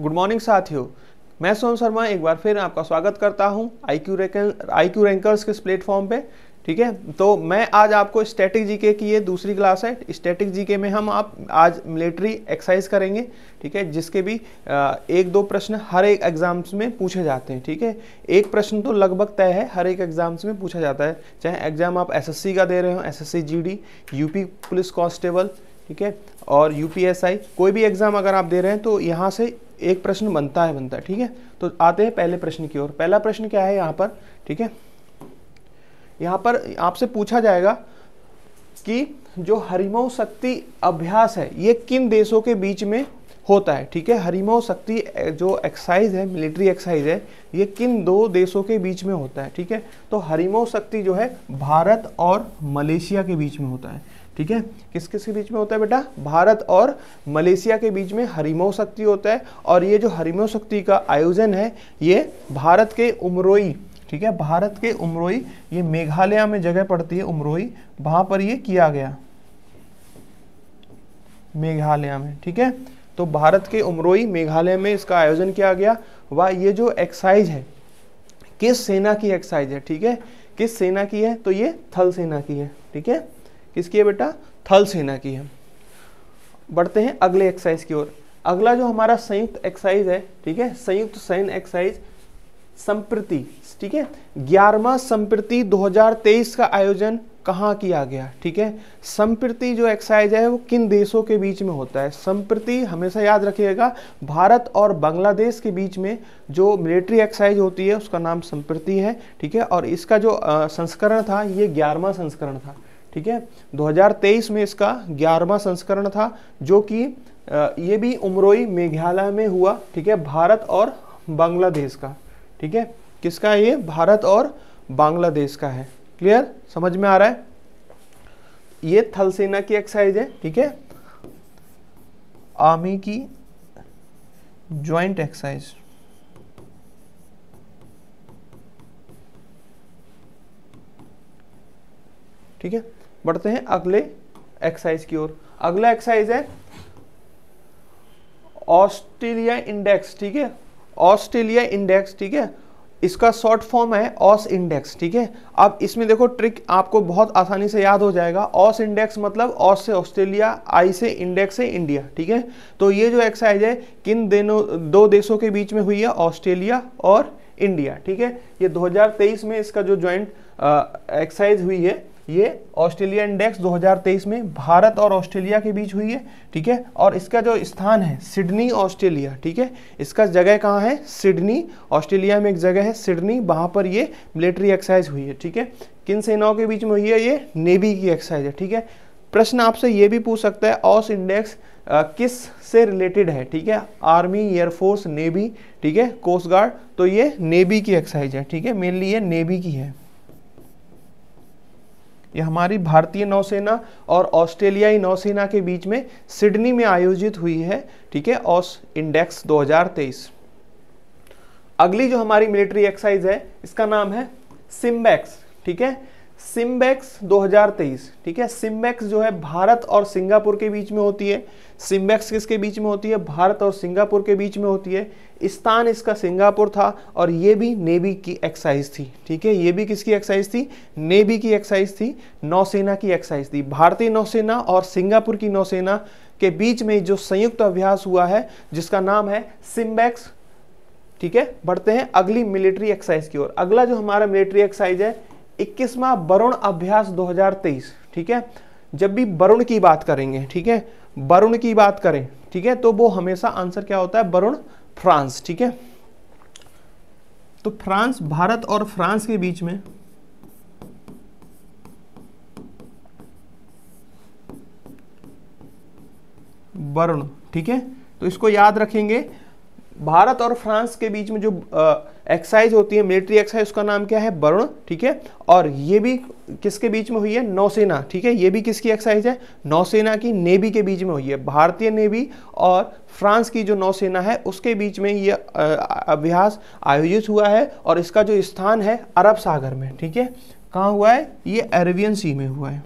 good morning साथियों मैं सोम शर्मा एक बार फिर आपका स्वागत करता हूं I Q I Q rankers के इस प्लेटफॉर्म पे ठीक है तो मैं आज आपको स्टैटिक जीके की ये दूसरी क्लास है स्टैटिक जीके में हम आप आज मिलिट्री एक्सरसाइज करेंगे ठीक है जिसके भी एक दो प्रश्न हर एक एग्जाम्स में पूछे जाते हैं ठीक है एक प्रश्न तो लगभग तय है हर एक एग्जाम्स में पूछा जाता है चाहे एग्जाम आप एस का दे रहे हो S S UP police constable ठीक है और यूपीएसआई कोई भी एग्ज़ाम अगर आप दे रहे हैं तो यहाँ से एक प्रश्न बनता है बनता है ठीक है तो आते हैं पहले प्रश्न की ओर पहला प्रश्न क्या है यहाँ पर ठीक है यहाँ पर आपसे पूछा जाएगा कि जो हरिमो शक्ति अभ्यास है ये किन देशों के बीच में होता है ठीक है हरिमो शक्ति जो एक्सरसाइज है मिलिट्री एक्सरसाइज है ये किन दो देशों के बीच में होता है ठीक है तो हरिमो शक्ति जो है भारत और मलेशिया के बीच में होता है ठीक है किस किस के बीच में होता है बेटा भारत और मलेशिया के बीच में हरिमो शक्ति होता है और ये जो हरिमो शक्ति का आयोजन है ये भारत के उमरोई ठीक है भारत के उमरोई ये मेघालय में जगह पड़ती है उमरोई वहां पर ये किया गया मेघालय में ठीक है तो भारत के उमरोई मेघालय में इसका आयोजन किया गया व ये जो एक्साइज है किस सेना की एक्साइज है ठीक है किस सेना की है तो ये थल सेना की है ठीक है किसकी है बेटा थल सेना की है बढ़ते हैं अगले एक्सरसाइज की ओर अगला जो हमारा संयुक्त एक्सरसाइज है ठीक है संयुक्त सैन्य एक्सरसाइज संप्रति ठीक है ग्यारहवा संप्रति 2023 का आयोजन कहाँ किया गया ठीक है संप्रति जो एक्सरसाइज है वो किन देशों के बीच में होता है संप्रति हमेशा याद रखिएगा भारत और बांग्लादेश के बीच में जो मिलिट्री एक्सरसाइज होती है उसका नाम संप्रति है ठीक है और इसका जो संस्करण था ये ग्यारहवा संस्करण था ठीक है 2023 में इसका ग्यारहवा संस्करण था जो कि ये भी उमरोई मेघालय में हुआ ठीक है भारत और बांग्लादेश का ठीक है किसका ये भारत और बांग्लादेश का है क्लियर समझ में आ रहा है ये थल सेना की एक्सरसाइज है ठीक है आर्मी की ज्वाइंट एक्सरसाइज ठीक है बढ़ते हैं अगले एक्सरसाइज की ओर अगला एक्सरसाइज है ऑस्ट्रेलिया इंडेक्स ठीक है ऑस्ट्रेलिया इंडेक्स ठीक है इसका शॉर्ट फॉर्म है ऑस इंडेक्स ठीक है अब इसमें देखो ट्रिक आपको बहुत आसानी से याद हो जाएगा ऑस इंडेक्स मतलब ऑस से ऑस्ट्रेलिया आई से इंडेक्स से इंडिया ठीक है तो ये जो एक्सरसाइज है किन दिनों दो देशों के बीच में हुई है ऑस्ट्रेलिया और इंडिया ठीक है ये 2023 में इसका जो ज्वाइंट एक्सरसाइज हुई है ये ऑस्ट्रेलिया इंडेक्स 2023 में भारत और ऑस्ट्रेलिया के बीच हुई है ठीक है और इसका जो स्थान है सिडनी ऑस्ट्रेलिया ठीक है इसका जगह कहाँ है सिडनी ऑस्ट्रेलिया में एक जगह है सिडनी वहाँ पर ये मिलिट्री एक्सरसाइज हुई है ठीक है किन सेनाओं के बीच में हुई है ये नेवी की एक्सरसाइज है ठीक है प्रश्न आपसे ये भी पूछ सकता है ऑस इंडेक्स आ, किस से रिलेटेड है ठीक है आर्मी एयरफोर्स नेवी ठीक है कोस्ट गार्ड तो ये नेवी की एक्सरसाइज है ठीक है मेनली ये नेवी की है ये हमारी भारतीय नौसेना और ऑस्ट्रेलियाई नौसेना के बीच में सिडनी में आयोजित हुई है ठीक है ऑस इंडेक्स 2023 अगली जो हमारी मिलिट्री एक्सरसाइज है इसका नाम है सिम्बैक्स ठीक है सिम्बेक्स 2023 ठीक है सिम्बेक्स जो है भारत और सिंगापुर के बीच में होती है सिम्बेक्स किसके बीच में होती है भारत और सिंगापुर के बीच में होती है स्थान इसका सिंगापुर था और ये भी नेवी की एक्साइज थी ठीक है ये भी किसकी एक्साइज थी नेवी की एक्साइज थी नौसेना की एक्साइज थी भारतीय नौसेना और सिंगापुर की नौसेना के बीच में जो संयुक्त अभ्यास हुआ है जिसका नाम है सिम्बेक्स ठीक है बढ़ते हैं अगली मिलिट्री एक्साइज की ओर अगला जो हमारा मिलिट्री एक्साइज है इक्कीसवा वरुण अभ्यास 2023 ठीक है जब भी वरुण की बात करेंगे ठीक है वरुण की बात करें ठीक है तो वो हमेशा आंसर क्या होता है वरुण फ्रांस ठीक है तो फ्रांस भारत और फ्रांस के बीच में वरुण ठीक है तो इसको याद रखेंगे भारत और फ्रांस के बीच में जो एक्साइज होती है मिलिट्री एक्साइज उसका नाम क्या है वरुण ठीक है और ये भी किसके बीच में हुई है नौसेना ठीक है ये भी किसकी एक्साइज है नौसेना की नेवी के बीच में हुई है भारतीय नेवी और फ्रांस की जो नौसेना है उसके बीच में ये अभ्यास आयोजित हुआ है और इसका जो स्थान है अरब सागर में ठीक है कहाँ हुआ है ये अरबियन सी में हुआ है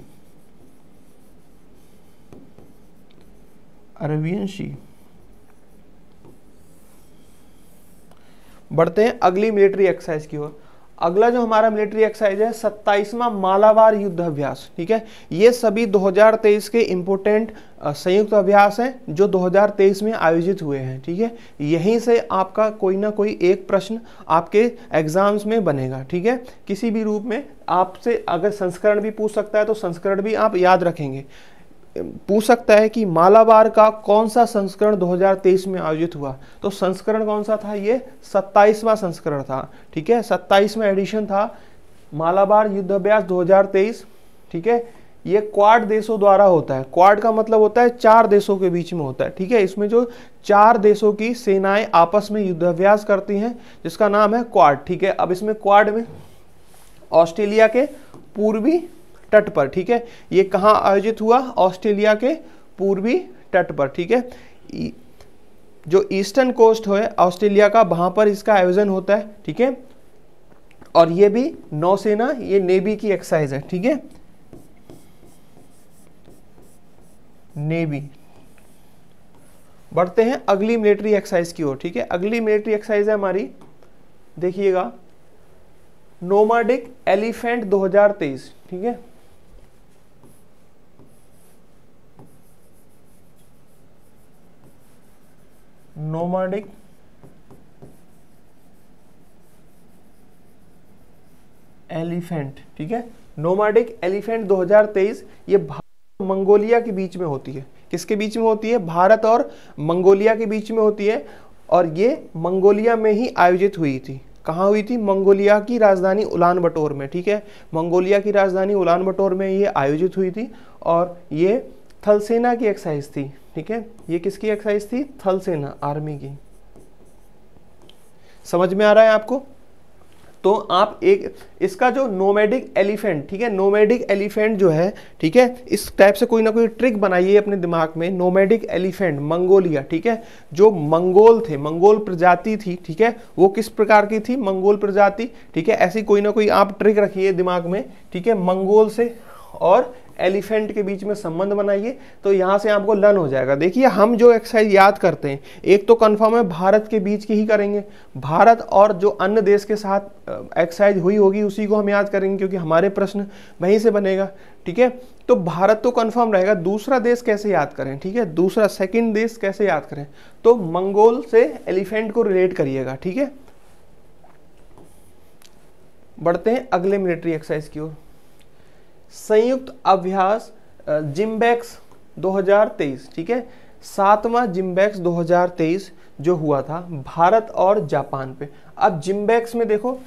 अरबियन सी बढ़ते हैं अगली मिलिट्री एक्सरसाइज की ओर अगला जो हमारा मिलिट्री एक्सरसाइज है सत्ताईसवा मालाबार युद्ध अभ्यास ठीक है ये सभी 2023 के इम्पोर्टेंट संयुक्त अभ्यास हैं जो 2023 में आयोजित हुए हैं ठीक है यहीं से आपका कोई ना कोई एक प्रश्न आपके एग्जाम्स में बनेगा ठीक है किसी भी रूप में आपसे अगर संस्करण भी पूछ सकता है तो संस्करण भी आप याद रखेंगे पूछ सकता है कि मालाबार का कौन सा संस्करण 2023 में आयोजित हुआ तो संस्करण कौन सा था ये 27वां संस्करण था ठीक है 27वां एडिशन था मालाबार अभ्यास 2023 ठीक है ये क्वाड देशों द्वारा होता है क्वाड का मतलब होता है चार देशों के बीच में होता है ठीक है इसमें जो चार देशों की सेनाएं आपस में युद्धाभ्यास करती हैं जिसका नाम है क्वाड ठीक है अब इसमें क्वाड में ऑस्ट्रेलिया के पूर्वी तट पर ठीक है ये कहाँ आयोजित हुआ ऑस्ट्रेलिया के पूर्वी तट पर ठीक है जो ईस्टर्न कोस्ट है ऑस्ट्रेलिया का वहां पर इसका आयोजन होता है ठीक है और ये भी नौसेना ये नेवी की एक्सरसाइज है ठीक है नेवी बढ़ते हैं अगली मिलिट्री एक्सरसाइज की ओर ठीक है अगली मिलिट्री एक्सरसाइज है हमारी देखिएगा नोमाडिक एलिफेंट 2023 ठीक है nomadic एलिफेंट ठीक है नोमाडिक एलिफेंट 2023 ये भारत मंगोलिया के बीच में होती है किसके बीच में होती है भारत और मंगोलिया के बीच में होती है और ये मंगोलिया में ही आयोजित हुई थी कहाँ हुई थी मंगोलिया की राजधानी उलान बटोर में ठीक है मंगोलिया की राजधानी उलान बटोर में ये आयोजित हुई थी और ये थलसेना की एक्सरसाइज थी ठीक है ये किसकी एक्सरसाइज थी थल सेना आर्मी की समझ में आ रहा है आपको तो आप एक इसका जो नोमेडिक एलिफेंट ठीक है नोमेडिक एलिफेंट जो है ठीक है इस टाइप से कोई ना कोई ट्रिक बनाइए अपने दिमाग में नोमेडिक एलिफेंट मंगोलिया ठीक है जो मंगोल थे मंगोल प्रजाति थी ठीक है वो किस प्रकार की थी मंगोल प्रजाति ठीक है ऐसी कोई ना कोई आप ट्रिक रखिए दिमाग में ठीक है मंगोल से और एलिफेंट के बीच में संबंध बनाइए तो यहाँ से आपको लर्न हो जाएगा देखिए हम जो एक्सरसाइज याद करते हैं एक तो कन्फर्म है भारत के बीच की ही करेंगे भारत और जो अन्य देश के साथ एक्सरसाइज हुई होगी उसी को हम याद करेंगे क्योंकि हमारे प्रश्न वहीं से बनेगा ठीक है तो भारत तो कन्फर्म रहेगा दूसरा देश कैसे याद करें ठीक है दूसरा सेकेंड देश कैसे याद करें तो मंगोल से एलिफेंट को रिलेट करिएगा ठीक है बढ़ते हैं अगले मिलिट्री एक्सरसाइज की ओर संयुक्त अभ्यास जिम्बैक्स 2023 ठीक है सातवां जिम्बैक्स 2023 जो हुआ था भारत और जापान पे अब जिम्बैक्स में देखो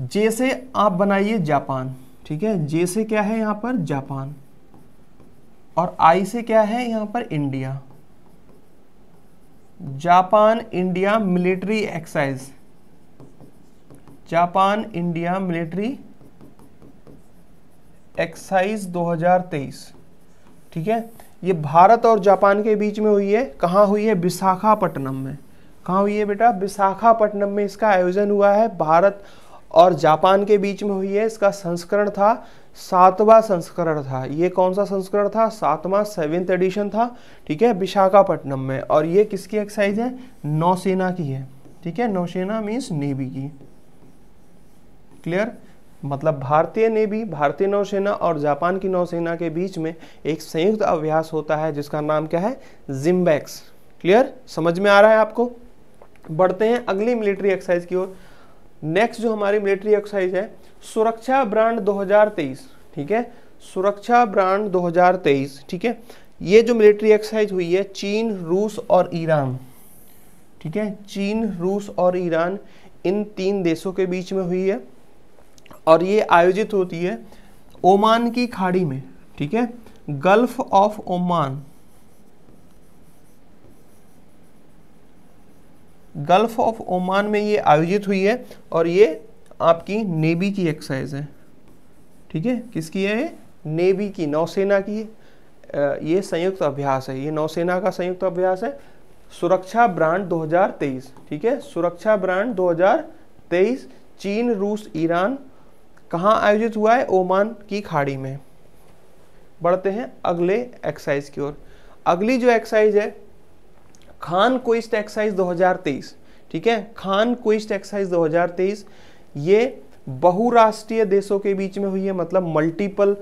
जैसे आप बनाइए जापान ठीक है जैसे क्या है यहाँ पर जापान और आई से क्या है यहाँ पर India Japan India military exercise Japan India military exercise 2023 ठीक है ये भारत और जापान के बीच में हुई है कहाँ हुई है विशाखापट्टनम में कहाँ हुई है बेटा विशाखापट्टनम में इसका आयोजन हुआ है भारत और जापान के बीच में हुई है इसका संस्करण था सातवां संस्करण था ये कौन सा संस्करण था सातवां सेवेंथ एडिशन था ठीक है विशाखापट्टनम में और ये किसकी एक्साइज है नौसेना की है ठीक है नौसेना मीन्स नेवी की क्लियर मतलब भारतीय नेवी भारतीय नौसेना और जापान की नौसेना के बीच में एक संयुक्त अभ्यास होता है जिसका नाम क्या है जिम्बैक्स क्लियर समझ में आ रहा है आपको बढ़ते हैं अगली मिलिट्री एक्सरसाइज की ओर नेक्स्ट जो हमारी मिलिट्री एक्सरसाइज है सुरक्षा ब्रांड 2023 ठीक है सुरक्षा ब्रांड 2023 ठीक है ये जो मिलिट्री एक्सरसाइज हुई है चीन रूस और ईरान ठीक है चीन रूस और ईरान इन तीन देशों के बीच में हुई है और ये आयोजित होती है ओमान की खाड़ी में ठीक है gulf of Oman gulf of Oman में ये आयोजित हुई है और ये आपकी नेवी की एक्सरसाइज है ठीक है किसकी है नेवी की नौसेना की ये संयुक्त अभ्यास है ये नौसेना का संयुक्त अभ्यास है सुरक्षा ब्रांड 2023 ठीक है सुरक्षा ब्रांड 2023 चीन रूस ईरान कहाँ आयोजित हुआ है ओमान की खाड़ी में बढ़ते हैं अगले एक्सरसाइज की ओर अगली जो एक्सरसाइज है खान क्विस्ट एक्सरसाइज 2023 ठीक है खान क्विस्ट एक्सरसाइज 2023 ये बहुराष्ट्रीय देशों के बीच में हुई है मतलब मल्टीपल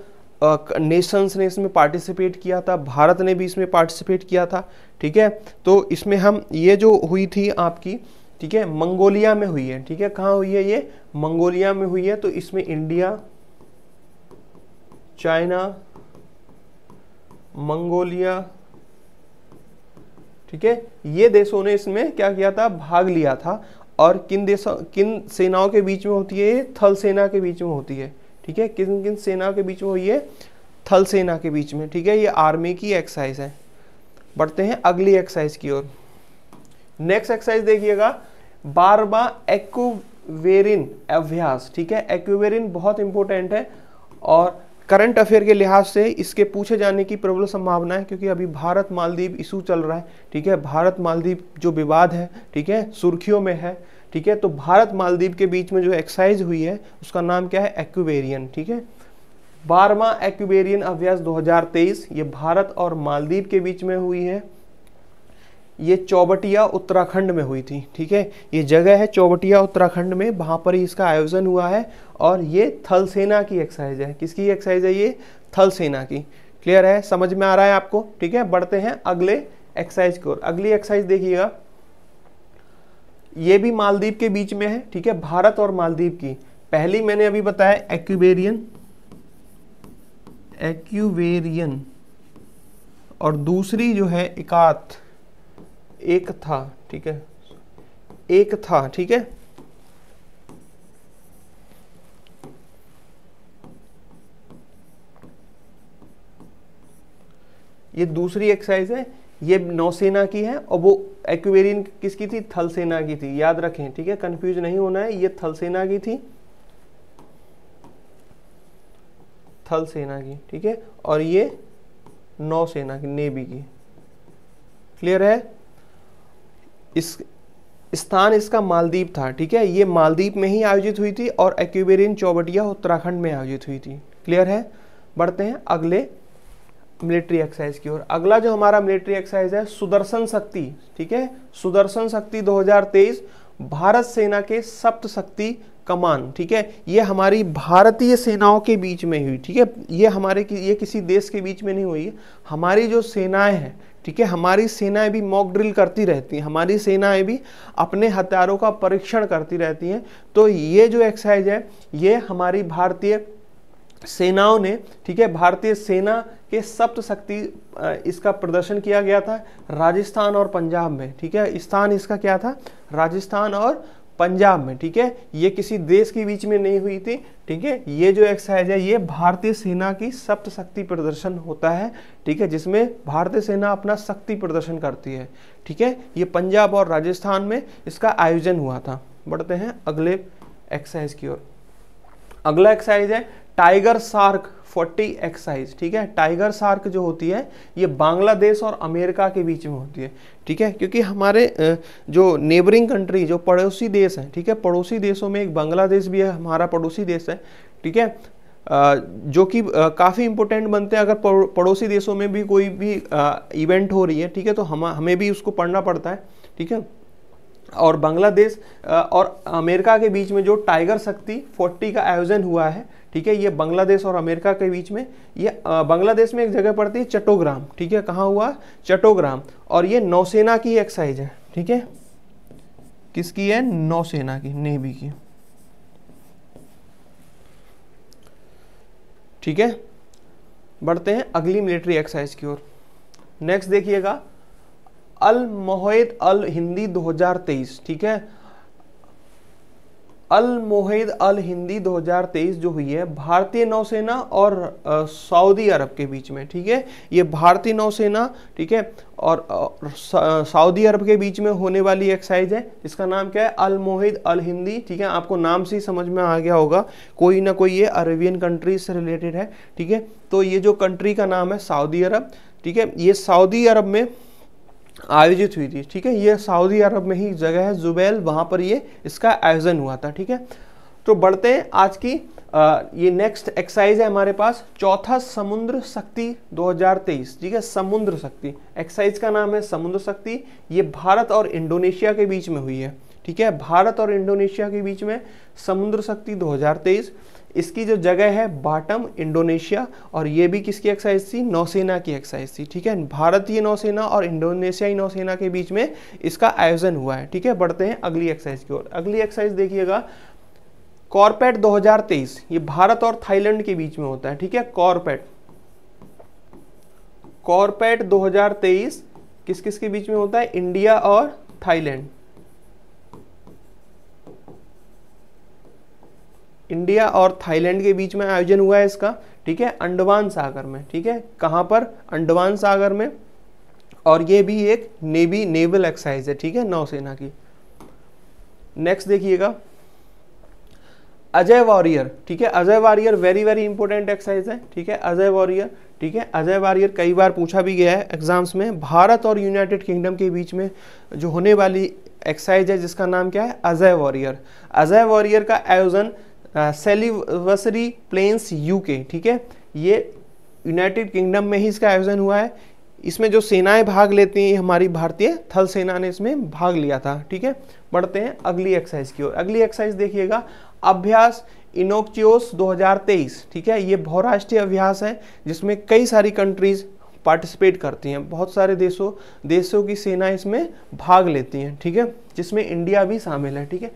नेशंस ने इसमें पार्टिसिपेट किया था भारत ने भी इसमें पार्टिसिपेट किया था ठीक है तो इसमें हम ये जो हुई थी आपकी ठीक है मंगोलिया में हुई है ठीक है कहां हुई है ये मंगोलिया में हुई है तो इसमें इंडिया चाइना मंगोलिया ठीक है ये देशों ने इसमें क्या किया था भाग लिया था और किन देशों किन सेनाओं के बीच में होती है थल सेना के बीच में होती है ठीक है किन किन सेना के बीच में हुई है थल सेना के बीच में ठीक है ये आर्मी की एक्सरसाइज है बढ़ते हैं अगली एक्सरसाइज की ओर नेक्स्ट एक्सरसाइज देखिएगा बारवा एक्वेरिन अभ्यास ठीक है एक्वेरिन बहुत इंपॉर्टेंट है और करंट अफेयर के लिहाज से इसके पूछे जाने की प्रबल संभावना है क्योंकि अभी भारत मालदीव इशू चल रहा है ठीक है भारत मालदीव जो विवाद है ठीक है सुर्खियों में है ठीक है तो भारत मालदीव के बीच में जो एक्साइज हुई है उसका नाम क्या है एक्वेरियन ठीक है बारवा एक्वेरियन अभ्यास 2023 ये भारत और मालदीव के बीच में हुई है ये चौबटिया उत्तराखंड में हुई थी ठीक है ये जगह है चौबटिया उत्तराखंड में वहाँ पर इसका आयोजन हुआ है और ये थल सेना की एक्सरसाइज है किसकी एक्सरसाइज है ये थल सेना की क्लियर है समझ में आ रहा है आपको ठीक है बढ़ते हैं अगले एक्सरसाइज की ओर अगली एक्सरसाइज देखिएगा ये भी मालदीव के बीच में है ठीक है भारत और मालदीव की पहली मैंने अभी बताया एक्यूबेरियन एक्यूबेरियन और दूसरी जो है एकाथ एक था ठीक है एक था ठीक है ये दूसरी एक्सरसाइज है ये नौसेना की है और वो एक्वेरियन किसकी थी थल सेना की थी याद रखें ठीक है कंफ्यूज नहीं होना है ये थल सेना की थी थल सेना की ठीक है और ये नौसेना की नेवी की क्लियर है इस स्थान इसका मालदीप था ठीक है ये मालदीप में ही आयोजित हुई थी और एक्यूबेरियन चौबटिया उत्तराखंड में आयोजित हुई थी क्लियर है बढ़ते हैं अगले मिलिट्री एक्सरसाइज की ओर अगला जो हमारा मिलिट्री एक्सरसाइज है सुदर्शन शक्ति ठीक है सुदर्शन शक्ति 2023 भारत सेना के सप्त शक्ति कमान ठीक है ये हमारी भारतीय सेनाओं के बीच में हुई ठीक है ये हमारे कि, ये किसी देश के बीच में नहीं हुई हमारी जो सेनाएं हैं ठीक है हमारी सेनाएं भी मॉक ड्रिल करती रहती हैं हमारी सेनाएं भी अपने हथियारों का परीक्षण करती रहती हैं तो ये जो एक्सरसाइज है ये हमारी भारतीय सेनाओं ने ठीक है भारतीय सेना के सप्त शक्ति इसका प्रदर्शन किया गया था राजस्थान और पंजाब में ठीक है स्थान इसका क्या था राजस्थान और पंजाब में ठीक है ये किसी देश के बीच में नहीं हुई थी ठीक है ये जो एक्सरसाइज है ये भारतीय सेना की सप्त शक्ति प्रदर्शन होता है ठीक है जिसमें भारतीय सेना अपना शक्ति प्रदर्शन करती है ठीक है ये पंजाब और राजस्थान में इसका आयोजन हुआ था बढ़ते हैं अगले एक्सरसाइज की ओर अगला एक्सरसाइज है टाइगर सार्क 40 एक्साइज ठीक है टाइगर सार्क जो होती है ये बांग्लादेश और अमेरिका के बीच में होती है ठीक है क्योंकि हमारे जो नेबरिंग कंट्री जो पड़ोसी देश है ठीक है पड़ोसी देशों में एक बांग्लादेश भी है हमारा पड़ोसी देश है ठीक है जो कि काफ़ी इंपॉर्टेंट बनते हैं अगर पड़ोसी देशों में भी कोई भी इवेंट हो रही है ठीक है तो हम हमें भी उसको पढ़ना पड़ता है ठीक है और बांग्लादेश और अमेरिका के बीच में जो टाइगर शक्ति 40 का आयोजन हुआ है ठीक है ये बांग्लादेश और अमेरिका के बीच में ये बांग्लादेश में एक जगह पड़ती है चटोग्राम ठीक है कहाँ हुआ चटोग्राम और ये नौसेना की एक्साइज है ठीक है किसकी है नौसेना की नेवी की ठीक है बढ़ते हैं अगली मिलिट्री एक्साइज की ओर नेक्स्ट देखिएगा अल मोहैद अल हिंदी 2023 ठीक है अल मोहैद अल हिंदी 2023 जो हुई है भारतीय नौसेना और सऊदी अरब के बीच में ठीक है ये भारतीय नौसेना ठीक है और सऊदी अरब के बीच में होने वाली एक्साइज है इसका नाम क्या है अल मोहिद अल हिंदी ठीक है आपको नाम से ही समझ में आ गया होगा कोई ना कोई ये अरेबियन कंट्रीज से रिलेटेड है ठीक है तो ये जो कंट्री का नाम है सऊदी अरब ठीक है ये सऊदी अरब में आयोजित हुई थी ठीक है ये सऊदी अरब में ही जगह है जुबैल वहाँ पर ये इसका आयोजन हुआ था ठीक है तो बढ़ते हैं आज की आ, ये नेक्स्ट एक्सरसाइज है हमारे पास चौथा समुद्र शक्ति 2023 ठीक है समुद्र शक्ति एक्सरसाइज का नाम है समुद्र शक्ति ये भारत और इंडोनेशिया के बीच में हुई है ठीक है भारत और इंडोनेशिया के बीच में समुद्र शक्ति दो इसकी जो जगह है बाटम इंडोनेशिया और ये भी किसकी एक्साइज थी नौसेना की एक्साइज थी ठीक है भारतीय नौसेना और इंडोनेशियाई नौसेना के बीच में इसका आयोजन हुआ है ठीक है बढ़ते हैं अगली एक्साइज की ओर अगली एक्साइज देखिएगा कॉरपेट 2023 ये भारत और थाईलैंड के बीच में होता है ठीक है कॉरपेट कॉरपेट 2023 किस किस के बीच में होता है इंडिया और थाईलैंड इंडिया और थाईलैंड के बीच में आयोजन हुआ है इसका ठीक है अंडमान सागर में ठीक है कहाँ पर अंडमान सागर में और ये भी एक नेवी नेवल एक्सरसाइज है ठीक है नौसेना की नेक्स्ट देखिएगा अजय वॉरियर ठीक है Ajay warrior very very important exercise है ठीक है अजय वॉरियर ठीक है अजय वॉरियर कई बार पूछा भी गया है एग्जाम्स में भारत और यूनाइटेड किंगडम के बीच में जो होने वाली एक्सरसाइज है जिसका नाम क्या है अजय वॉरियर अजय वॉरियर का आयोजन सेलिवसरी प्लेन्स यूके ठीक है ये यूनाइटेड किंगडम में ही इसका आयोजन हुआ है इसमें जो सेनाएं भाग लेती हैं हमारी भारतीय थल सेना ने इसमें भाग लिया था ठीक है बढ़ते हैं अगली एक्सरसाइज की ओर अगली एक्सरसाइज देखिएगा अभ्यास इनोक्चियोस 2023 ठीक है ये बहुराष्ट्रीय अभ्यास है जिसमें कई सारी कंट्रीज पार्टिसिपेट करती हैं बहुत सारे देशों देशों की सेना इसमें भाग लेती हैं ठीक है जिसमें इंडिया भी शामिल है ठीक है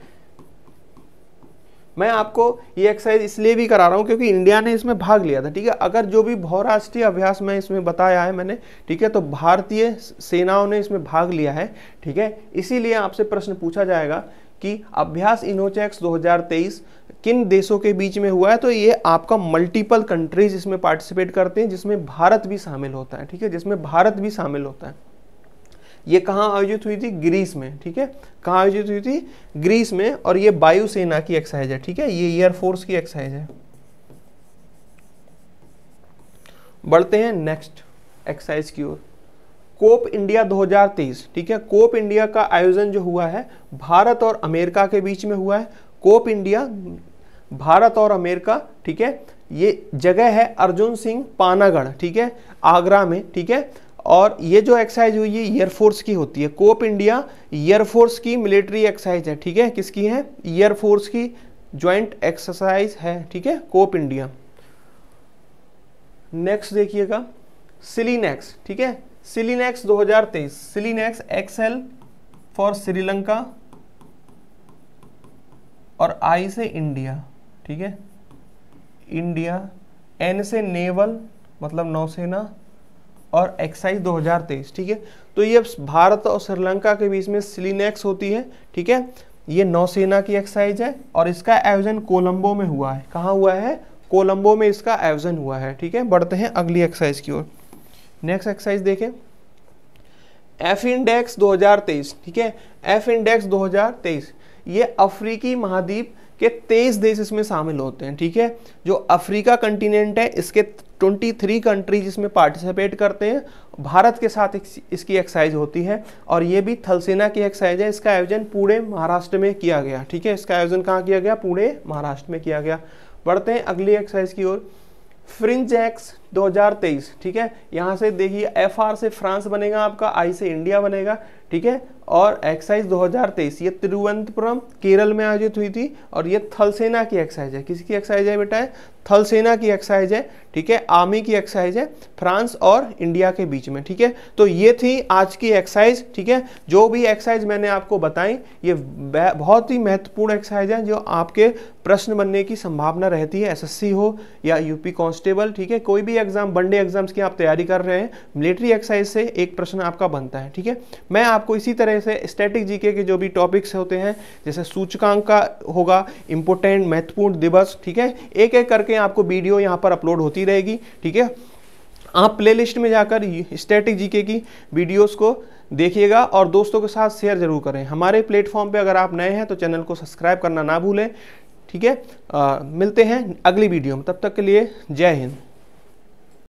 मैं आपको ये एक्सरसाइज इसलिए भी करा रहा हूँ क्योंकि इंडिया ने इसमें भाग लिया था ठीक है अगर जो भी बहुराष्ट्रीय अभ्यास मैं इसमें बताया है मैंने ठीक है तो भारतीय सेनाओं ने इसमें भाग लिया है ठीक है इसीलिए आपसे प्रश्न पूछा जाएगा कि अभ्यास इनोचैक्स 2023 किन देशों के बीच में हुआ है तो ये आपका मल्टीपल कंट्रीज इसमें पार्टिसिपेट करते हैं जिसमें भारत भी शामिल होता है ठीक है जिसमें भारत भी शामिल होता है ये कहाँ आयोजित हुई थी ग्रीस में ठीक है कहाँ आयोजित हुई थी ग्रीस में और ये वायुसेना की एक्सरसाइज है ठीक है ये एयरफोर्स की एक्सरसाइज है बढ़ते हैं नेक्स्ट एक्सरसाइज की ओर कोप इंडिया 2023 ठीक है कोप इंडिया का आयोजन जो हुआ है भारत और अमेरिका के बीच में हुआ है कोप इंडिया भारत और अमेरिका ठीक है ये जगह है अर्जुन सिंह पानागढ़ ठीक है आगरा में ठीक है और ये जो एक्सरसाइज हुई है एयरफोर्स की होती है कोप इंडिया एयरफोर्स की मिलिट्री एक्साइज है ठीक है किसकी है एयरफोर्स की ज्वाइंट एक्सरसाइज है ठीक है कोप इंडिया नेक्स्ट देखिएगा सिलीनेक्स ठीक है SLINEX 2023 SLINEX XL for Sri Lanka और आई से इंडिया ठीक है इंडिया एन से नेवल मतलब नौसेना और एक्साइज 2023 ठीक है तो ये भारत और श्रीलंका के बीच में सिलीनेक्स होती है ठीक है ये नौसेना की एक्साइज है और इसका आयोजन कोलंबो में हुआ है कहाँ हुआ है कोलंबो में इसका आयोजन हुआ है ठीक है बढ़ते हैं अगली एक्साइज की ओर नेक्स्ट एक्साइज देखें एफ इंडेक्स 2023 ठीक है एफ इंडेक्स 2023 ये अफ्रीकी महाद्वीप के तेईस देश इसमें शामिल होते हैं ठीक है जो अफ्रीका कंटिनेंट है इसके 23 कंट्रीज इसमें पार्टिसिपेट करते हैं भारत के साथ इसकी एक्सरसाइज होती है और ये भी थलसेना की एक्सरसाइज है इसका आयोजन पूरे महाराष्ट्र में किया गया ठीक है इसका आयोजन कहाँ किया गया पूरे महाराष्ट्र में किया गया बढ़ते हैं अगली एक्सरसाइज की ओर फ्रिंज एक्स 2023 ठीक है यहाँ से देखिए एफ आर से फ्रांस बनेगा आपका आई से इंडिया बनेगा ठीक है और एक्साइज 2023 ये तिरुवनंतपुरम केरल में आयोजित हुई थी और ये थलसेना की एक्साइज है किसकी एक्साइज है बेटा है थलसेना की एक्साइज है ठीक है आर्मी की एक्सरसाइज है फ्रांस और इंडिया के बीच में ठीक है तो ये थी आज की एक्सरसाइज ठीक है जो भी एक्सरसाइज मैंने आपको बताई ये बहुत ही महत्वपूर्ण एक्सरसाइज है जो आपके प्रश्न बनने की संभावना रहती है एसएससी हो या यूपी कांस्टेबल ठीक है कोई भी एग्जाम वनडे एग्जाम्स की आप तैयारी कर रहे हैं मिलिट्री एक्सरसाइज से एक प्रश्न आपका बनता है ठीक है मैं आपको इसी तरह से स्टैटिक जीके के जो भी टॉपिक्स होते हैं जैसे सूचकांक का होगा इंपोर्टेंट महत्वपूर्ण दिवस ठीक है एक एक करके आपको वीडियो यहाँ पर अपलोड होती रहेगी ठीक है आप प्लेलिस्ट में जाकर स्टैटिक जीके की वीडियोस को देखिएगा और दोस्तों के साथ शेयर जरूर करें हमारे प्लेटफॉर्म पे अगर आप नए हैं तो चैनल को सब्सक्राइब करना ना भूलें ठीक है मिलते हैं अगली वीडियो में तब तक के लिए जय हिंद